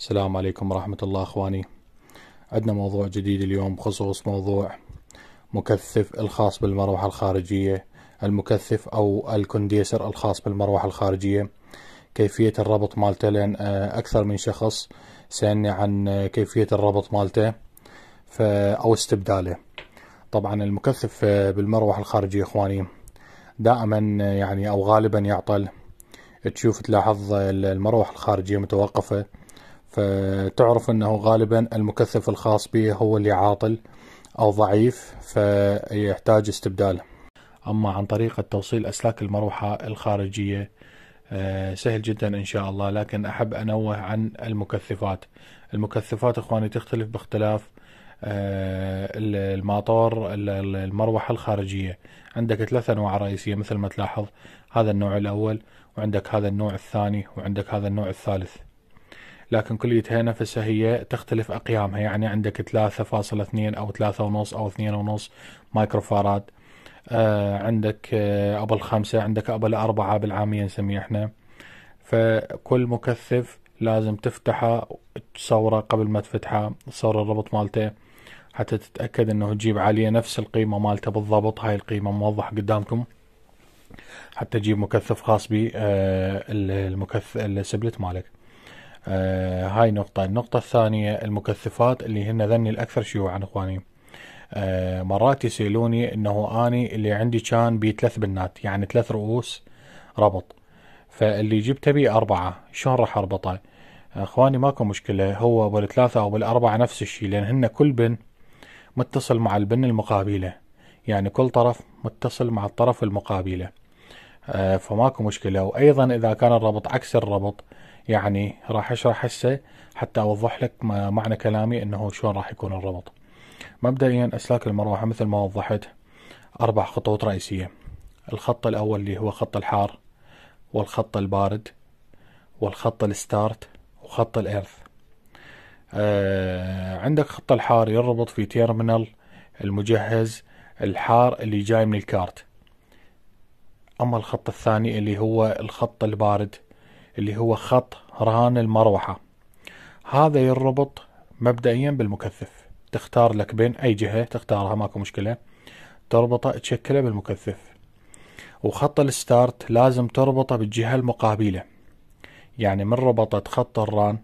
السلام عليكم ورحمة الله اخواني عندنا موضوع جديد اليوم بخصوص موضوع مكثف الخاص بالمروحة الخارجية المكثف او الكونديسر الخاص بالمروحة الخارجية كيفية الربط مالته لان آه، اكثر من شخص سألني عن آه، كيفية الربط مالته او استبداله طبعا المكثف آه، بالمروحة الخارجية اخواني دائما يعني او غالبا يعطل تشوف تلاحظ المروحة الخارجية متوقفة فتعرف أنه غالبا المكثف الخاص به هو اللي عاطل أو ضعيف فيحتاج استبداله أما عن طريقة توصيل أسلاك المروحة الخارجية آه، سهل جدا إن شاء الله لكن أحب أنوه عن المكثفات المكثفات إخواني تختلف باختلاف آه، الماطور المروحة الخارجية عندك ثلاث أنواع رئيسية مثل ما تلاحظ هذا النوع الأول وعندك هذا النوع الثاني وعندك هذا النوع الثالث لكن كليتها نفسها هي تختلف أقيامها يعني عندك 3.2 أو 3.5 أو 2.5 مايكرو فاراد آه، عندك آه، أبل خمسة عندك أبل أربعة بالعامية نسميه احنا فكل مكثف لازم تفتحه تصوره قبل ما تفتحه تصور الربط مالته حتى تتأكد انه تجيب عليه نفس القيمة مالته بالضبط هاي القيمة موضحة قدامكم حتى تجيب مكثف خاص بالمكثف آه، السبلت مالك آه هاي نقطة النقطة الثانية المكثفات اللي هن ذني الأكثر شيوعا إخواني آه مرات يسألوني أنه أني اللي عندي كان بي ثلاث بنات يعني ثلاث رؤوس ربط فاللي جبته بي أربعة شلون راح أربطه اخواني ماكو مشكله هو بالثلاثه او بالاربعه نفس الشيء لان هن كل بن متصل مع البن المقابله يعني كل طرف متصل مع الطرف المقابله آه، فماكو مشكلة وأيضا إذا كان الربط عكس الربط يعني راح أشرح هسه حتى أوضح لك معنى كلامي أنه شلون راح يكون الربط مبدئيا أسلاك المروحة مثل ما وضحت أربع خطوط رئيسية الخط الأول اللي هو خط الحار والخط البارد والخط الستارت وخط الإيرث آه عندك خط الحار يربط في تيرمينال المجهز الحار اللي جاي من الكارت أما الخط الثاني اللي هو الخط البارد اللي هو خط رهان المروحة هذا يربط مبدئيا بالمكثف تختار لك بين أي جهة تختارها ماكو مشكلة تربطه تشكله بالمكثف وخط الستارت لازم تربطه بالجهة المقابلة يعني من ربطت خط الران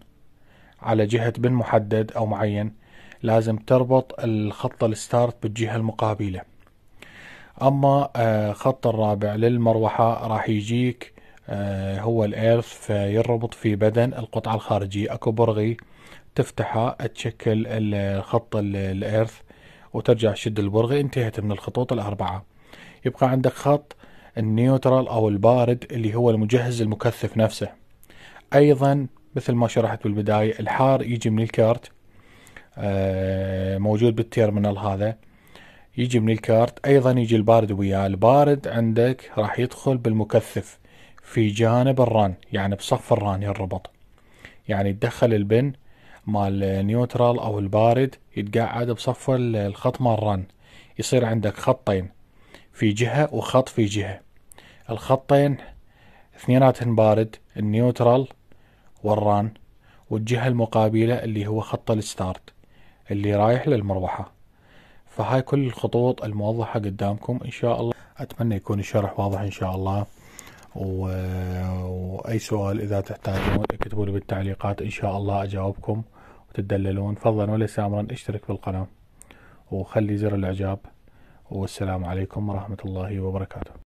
على جهة بن محدد أو معين لازم تربط الخط الستارت بالجهة المقابلة اما آه، خط الرابع للمروحة راح يجيك آه، هو الإيرث فيربط في بدن القطعة الخارجية اكو برغي تفتحها تشكل الخط الإيرث وترجع تشد البرغي انتهت من الخطوط الأربعة يبقى عندك خط النيوترال أو البارد اللي هو المجهز المكثف نفسه أيضا مثل ما شرحت بالبداية الحار يجي من الكارت آه، موجود بالتيرمينال هذا يجي من الكارت ايضا يجي البارد وياه البارد عندك راح يدخل بالمكثف في جانب الران يعني بصف الران ينربط يعني تدخل البن مال نيوترال او البارد يتقعد بصف الخط مال الران يصير عندك خطين في جهة وخط في جهة الخطين اثنيناتهم بارد النيوترال والران والجهة المقابلة اللي هو خط الستارت اللي رايح للمروحة فهاي كل الخطوط الموضحة قدامكم إن شاء الله أتمنى يكون الشرح واضح إن شاء الله و... وأي سؤال إذا تحتاجون اكتبوا لي بالتعليقات إن شاء الله أجاوبكم وتدللون فضلا وليس أمرا اشترك بالقناة وخلي زر الإعجاب والسلام عليكم ورحمة الله وبركاته